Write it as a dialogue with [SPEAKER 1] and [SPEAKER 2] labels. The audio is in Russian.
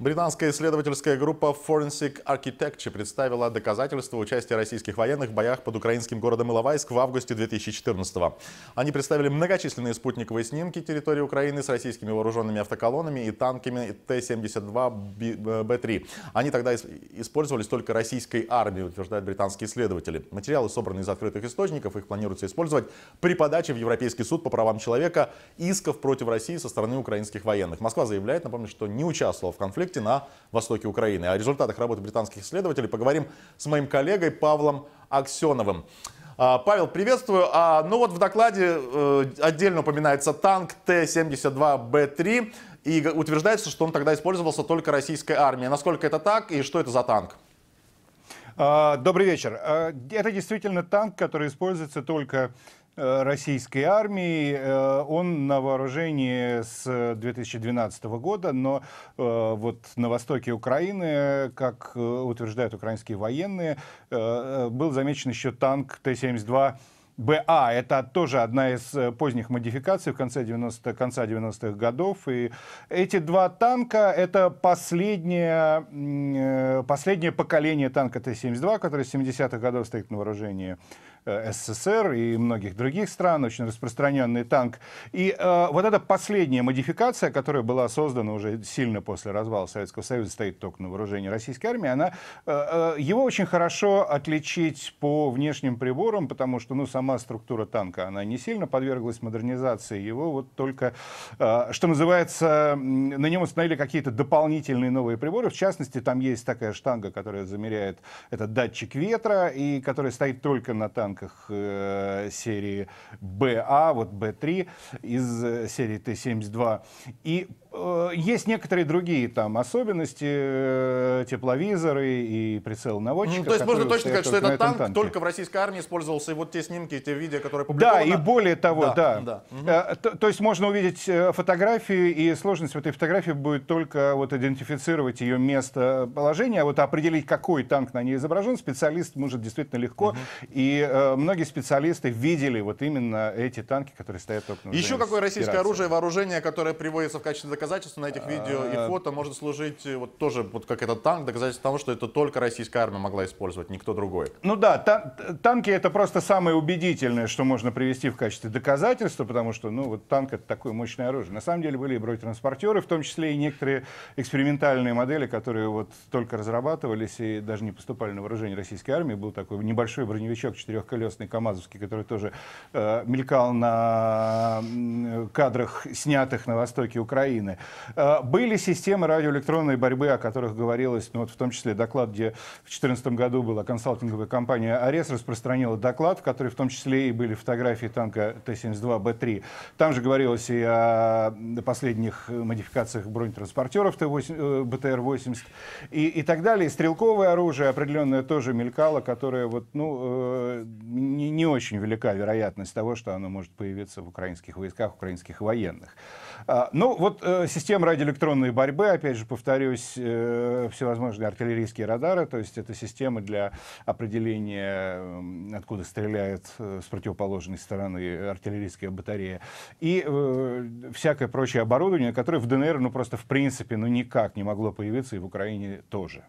[SPEAKER 1] Британская исследовательская группа Forensic Architecture представила доказательства участия российских военных в боях под украинским городом Иловайск в августе 2014 года. Они представили многочисленные спутниковые снимки территории Украины с российскими вооруженными автоколоннами и танками Т-72Б3. Э, Они тогда использовались только российской армией, утверждают британские исследователи. Материалы собраны из открытых источников, их планируется использовать при подаче в Европейский суд по правам человека исков против России со стороны украинских военных. Москва заявляет, напомню, что не участвовала в конфликте, конфликте на востоке Украины. О результатах работы британских исследователей поговорим с моим коллегой Павлом Аксеновым. А, Павел, приветствую. А, ну вот в докладе э, отдельно упоминается танк Т-72Б3 и утверждается, что он тогда использовался только российской армией. Насколько это так и что это за танк?
[SPEAKER 2] А, добрый вечер. А, это действительно танк, который используется только э, российской армии. Э, он на вооружении с 2012 э, года, но вот на востоке Украины, как утверждают украинские военные, был замечен еще танк Т-72 БА. Это тоже одна из э, поздних модификаций в конце 90 конца 90-х годов. И эти два танка — это последнее, э, последнее поколение танка Т-72, который с 70-х годов стоит на вооружении э, СССР и многих других стран, очень распространенный танк. И э, вот эта последняя модификация, которая была создана уже сильно после развала Советского Союза, стоит только на вооружении российской армии, она, э, его очень хорошо отличить по внешним приборам, потому что, ну, сам сама структура танка, она не сильно подверглась модернизации. Его вот только, э, что называется, на нем установили какие-то дополнительные новые приборы. В частности, там есть такая штанга, которая замеряет этот датчик ветра, и которая стоит только на танках э, серии БА, вот Б3 из э, серии Т-72. И Э, есть некоторые другие там особенности, э, тепловизоры и прицел наводчика. Ну, то есть можно точно сказать, что этот танк танке. только
[SPEAKER 1] в российской армии использовался, и вот те снимки, и те видео, которые опубликованы. Да, и более того, да. да. да.
[SPEAKER 2] Угу. То, то есть можно увидеть фотографию и сложность в этой фотографии будет только вот идентифицировать ее место положения, а вот определить, какой танк на ней изображен, специалист может действительно легко, угу. и э, многие специалисты видели вот именно эти танки, которые стоят только Еще какое российское оружие,
[SPEAKER 1] вооружение, которое приводится в качестве доказательства доказательство на этих а, видео и фото может служить э, вот тоже, вот как этот танк, доказательство того, что это только российская армия могла использовать, никто другой.
[SPEAKER 2] Ну да, тан танки это просто самое убедительное, что можно привести в качестве доказательства, потому что, ну, вот танк это такое мощное оружие. На самом деле были и бронетранспортеры, в том числе и некоторые экспериментальные модели, которые вот только разрабатывались и даже не поступали на вооружение российской армии. Был такой небольшой броневичок четырехколесный КАМАЗовский, который тоже э, мелькал на кадрах, снятых на востоке Украины современные. Э, были системы радиоэлектронной борьбы, о которых говорилось, ну, вот в том числе доклад, где в 2014 году была консалтинговая компания «Арес», распространила доклад, в который в том числе и были фотографии танка Т-72Б3. Там же говорилось и о последних модификациях бронетранспортеров э, Т БТР-80 и, и так далее. И стрелковое оружие определенное тоже мелькало, которое вот, ну, э, не, не очень велика вероятность того, что оно может появиться в украинских войсках, украинских военных. А, ну, вот э, система радиоэлектронной борьбы, опять же, повторюсь, э, всевозможные артиллерийские радары, то есть это системы для определения, откуда стреляет э, с противоположной стороны артиллерийская батарея, и всякое прочее оборудование, которое в ДНР, ну, просто в принципе, ну, никак не могло появиться, и в Украине тоже.